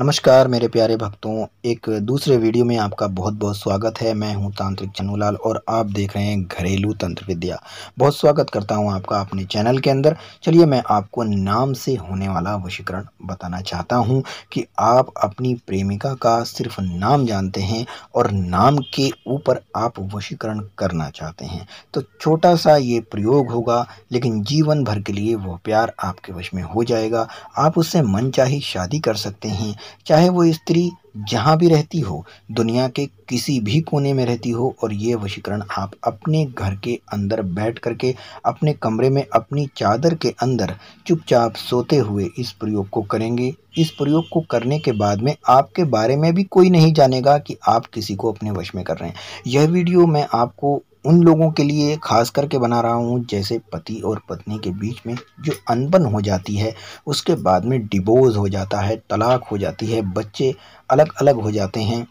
नमस्कार मेरे प्यारे भक्तों एक दूसरे वीडियो में आपका बहुत बहुत स्वागत है मैं हूं तांत्रिक चनूलाल और आप देख रहे हैं घरेलू तंत्र विद्या बहुत स्वागत करता हूं आपका अपने चैनल के अंदर चलिए मैं आपको नाम से होने वाला वशीकरण बताना चाहता हूं कि आप अपनी प्रेमिका का सिर्फ नाम जानते हैं और नाम के ऊपर आप वशीकरण करना चाहते हैं तो छोटा सा ये प्रयोग होगा लेकिन जीवन भर के लिए वह प्यार आपके वश में हो जाएगा आप उससे चाहिए शादी कर सकते हैं चाहे वो स्त्री जहाँ भी रहती हो दुनिया के किसी भी कोने में रहती हो और ये वशीकरण आप अपने घर के अंदर बैठ कर के अपने कमरे में अपनी चादर के अंदर चुपचाप सोते हुए इस प्रयोग को करेंगे इस प्रयोग को करने के बाद में आपके बारे में भी कोई नहीं जानेगा कि आप किसी को अपने वश में कर रहे हैं यह वीडियो मैं आपको उन लोगों के लिए खास करके बना रहा हूँ जैसे पति और पत्नी के बीच में जो अनबन हो जाती है उसके बाद में डिबोर्स हो जाता है तलाक हो जाती है बच्चे अलग अलग हो जाते हैं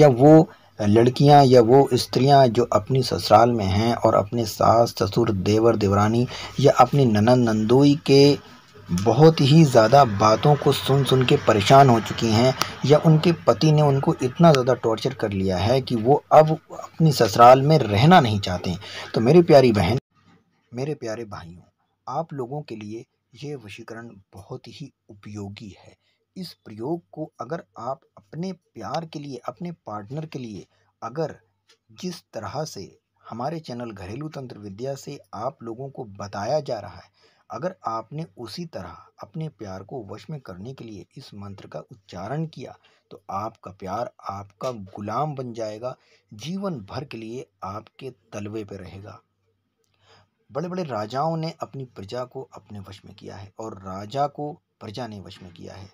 या वो लड़कियां या वो स्त्रियां जो अपनी ससुराल में हैं और अपने सास ससुर देवर देवरानी या अपनी ननन नंदोई के बहुत ही ज़्यादा बातों को सुन सुन के परेशान हो चुकी हैं या उनके पति ने उनको इतना ज़्यादा टॉर्चर कर लिया है कि वो अब अपनी ससुराल में रहना नहीं चाहते तो मेरी प्यारी बहन मेरे प्यारे भाइयों आप लोगों के लिए ये वशीकरण बहुत ही उपयोगी है इस प्रयोग को अगर आप अपने प्यार के लिए अपने पार्टनर के लिए अगर जिस तरह से हमारे चैनल घरेलू तंत्र विद्या से आप लोगों को बताया जा रहा है अगर आपने उसी तरह अपने प्यार को वश में करने के लिए इस मंत्र का उच्चारण किया तो आपका प्यार आपका गुलाम बन जाएगा जीवन भर के लिए आपके तलवे पर रहेगा बड़े बड़े राजाओं ने अपनी प्रजा को अपने वश में किया है और राजा को प्रजा ने वश में किया है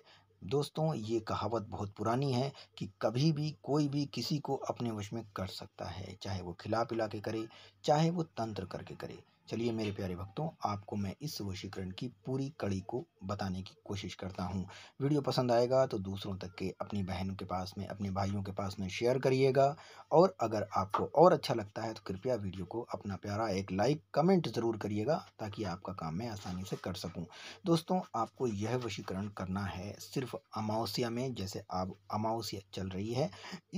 दोस्तों ये कहावत बहुत पुरानी है कि कभी भी कोई भी किसी को अपने वश में कर सकता है चाहे वो खिला पिला के करे चाहे वो तंत्र करके करे चलिए मेरे प्यारे भक्तों आपको मैं इस वशीकरण की पूरी कड़ी को बताने की कोशिश करता हूँ वीडियो पसंद आएगा तो दूसरों तक के अपनी बहनों के पास में अपने भाइयों के पास में शेयर करिएगा और अगर आपको और अच्छा लगता है तो कृपया वीडियो को अपना प्यारा एक लाइक कमेंट ज़रूर करिएगा ताकि आपका काम मैं आसानी से कर सकूँ दोस्तों आपको यह वशीकरण करना है सिर्फ अमावस्या में जैसे आप अमावस्या चल रही है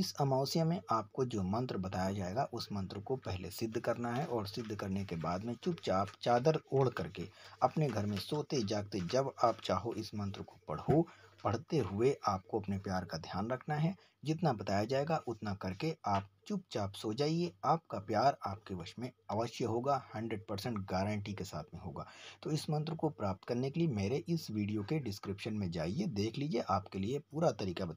इस अमावस्या में आपको जो मंत्र बताया जाएगा उस मंत्र को पहले सिद्ध करना है और सिद्ध करने के बाद में में चुपचाप चादर ओढ़ करके अपने घर में सोते जागते जब आप चाहो इस मंत्र को पढ़ो पढ़ते हुए आपको अपने प्यार का ध्यान रखना है जितना बताया जाएगा उतना करके आप चुपचाप सो जाइए आपका प्यार आपके वश में अवश्य होगा हंड्रेड परसेंट गारंटी के साथ में होगा तो इस मंत्र को प्राप्त करने के लिए मेरे इस वीडियो के डिस्क्रिप्शन में जाइए देख लीजिए आपके लिए पूरा तरीका